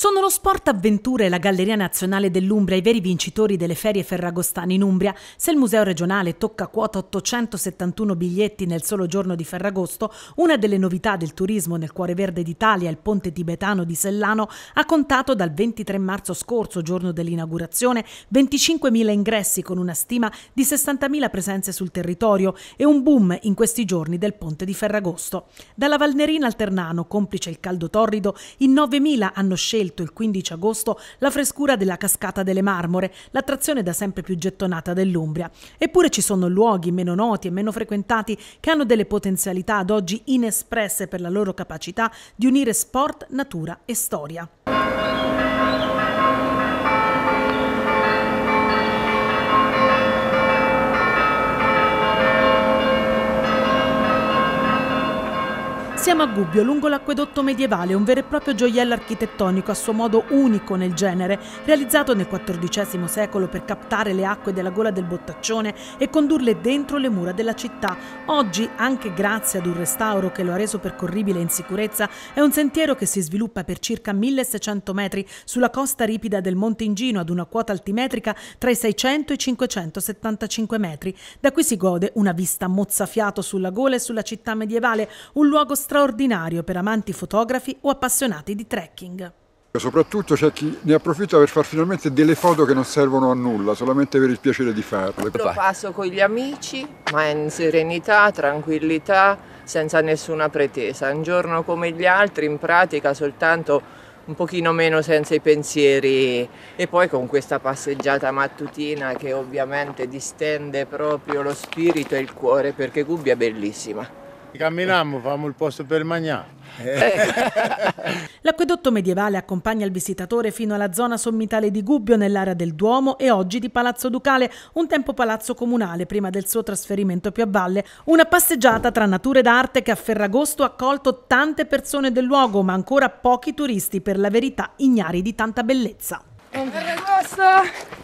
Sono lo Sport Avventure e la Galleria Nazionale dell'Umbria i veri vincitori delle ferie ferragostane in Umbria. Se il Museo regionale tocca quota 871 biglietti nel solo giorno di Ferragosto, una delle novità del turismo nel cuore verde d'Italia, il ponte tibetano di Sellano, ha contato dal 23 marzo scorso, giorno dell'inaugurazione, 25.000 ingressi con una stima di 60.000 presenze sul territorio e un boom in questi giorni del ponte di Ferragosto. Dalla Valnerina al Ternano, complice il caldo torrido, in 9.000 hanno scelto scelto il 15 agosto la frescura della Cascata delle Marmore, l'attrazione da sempre più gettonata dell'Umbria. Eppure ci sono luoghi meno noti e meno frequentati che hanno delle potenzialità ad oggi inespresse per la loro capacità di unire sport, natura e storia. Siamo a Gubbio, lungo l'acquedotto medievale, un vero e proprio gioiello architettonico a suo modo unico nel genere, realizzato nel XIV secolo per captare le acque della gola del Bottaccione e condurle dentro le mura della città. Oggi, anche grazie ad un restauro che lo ha reso percorribile in sicurezza, è un sentiero che si sviluppa per circa 1600 metri sulla costa ripida del Monte Ingino ad una quota altimetrica tra i 600 e i 575 metri. Da qui si gode una vista mozzafiato sulla gola e sulla città medievale, un luogo storico straordinario per amanti fotografi o appassionati di trekking. Soprattutto c'è chi ne approfitta per fare finalmente delle foto che non servono a nulla, solamente per il piacere di farle. Lo passo con gli amici, ma in serenità, tranquillità, senza nessuna pretesa. Un giorno come gli altri, in pratica soltanto un pochino meno senza i pensieri e poi con questa passeggiata mattutina che ovviamente distende proprio lo spirito e il cuore perché Gubbia è bellissima. Camminiamo, famo il posto per mangiare. Eh. L'acquedotto medievale accompagna il visitatore fino alla zona sommitale di Gubbio nell'area del Duomo e oggi di Palazzo Ducale, un tempo palazzo comunale prima del suo trasferimento più a valle. Una passeggiata tra nature d'arte che a Ferragosto ha accolto tante persone del luogo, ma ancora pochi turisti per la verità ignari di tanta bellezza. Ferragosto